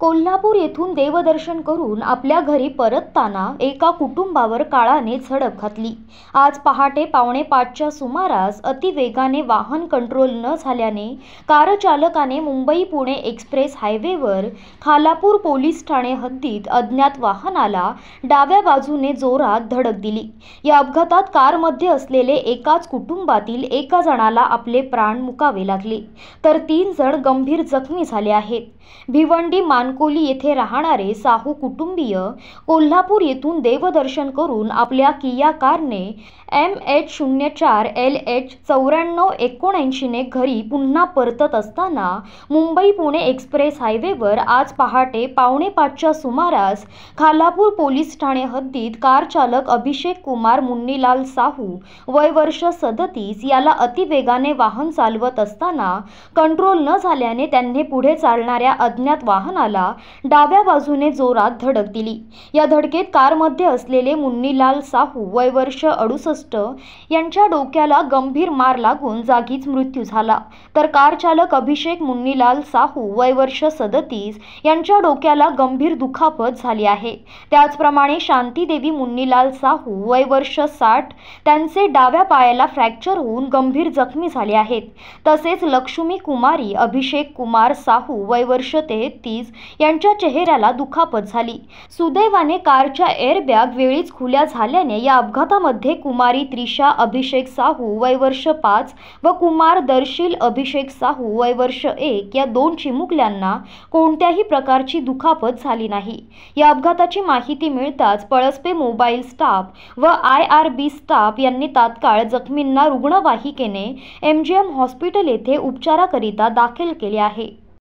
कोल्हापूर येथून देवदर्शन करून आपल्या घरी परतताना एका कुटुंबावर काळाने झडप घातली आज पहाटे पावणे पाचच्या सुमारास अतिवेगाने वाहन कंट्रोल न झाल्याने कार चालकाने मुंबई पुणे एक्सप्रेस हायवेवर खालापूर पोलीस ठाणे हद्दीत अज्ञात वाहनाला डाव्या बाजूने जोरात धडक दिली या अपघातात कारमध्ये असलेले एकाच कुटुंबातील एका जणाला आपले प्राण मुकावे लागले तर तीन जण गंभीर जखमी झाले आहेत भिवंडी मान कोली येथे राहणारे साहू कुटुंबीय कोल्हापूर येथून देवदर्शन करून आपल्या किया कारने एम एच शून्य चार एल एच चौऱ्याण्णव एकोणऐंशीने घरी पुन्हा परतत असताना मुंबई पुणे एक्सप्रेस हायवेवर आज पहाटे पावणे पाचच्या सुमारास खालापूर पोलीस ठाणे हद्दीत कार चालक अभिषेक कुमार मुन्नीलाल साहू वय वर्ष सदतीस याला अतिवेगाने वाहन चालवत असताना कंट्रोल न झाल्याने त्यांनी पुढे चालणाऱ्या अज्ञात वाहनाला कारला डाव्या बाजूने जोरात धडक दिली या धडकेत कारमध्ये असलेले मुन्नीलाल साहू वय वर्ष अडुसष्ट यांच्या डोक्याला गंभीर मार लागून जागीच मृत्यू झाला तर कार चालक अभिषेक मुन्नीलाल साहू वय वर्ष सदतीस यांच्या डोक्याला गंभीर दुखापत झाली आहे त्याचप्रमाणे शांतीदेवी मुन्नीलाल साहू वय वर्ष साठ त्यांचे डाव्या पायाला फ्रॅक्चर होऊन गंभीर जखमी झाले आहेत तसेच लक्ष्मी कुमारी अभिषेक कुमार साहू वय वर्ष तेहतीस यांच्या चेहऱ्याला दुखापत झाली सुदैवाने कारच्या एअरबॅग वेळीच खुल्या झाल्याने या अपघातामध्ये कुमारी त्रिशा अभिषेक साहू वय वर्ष पाच व कुमार दर्शील अभिषेक साहू वय वर्ष एक या दोन चिमुकल्यांना कोणत्याही प्रकारची दुखापत झाली नाही या अपघाताची माहिती मिळताच पळसपे मोबाईल स्टाफ व आय आर बी स्टाफ यांनी तात्काळ जखमींना रुग्णवाहिकेने एम जी एम हॉस्पिटल येथे उपचाराकरिता दाखल केले आहे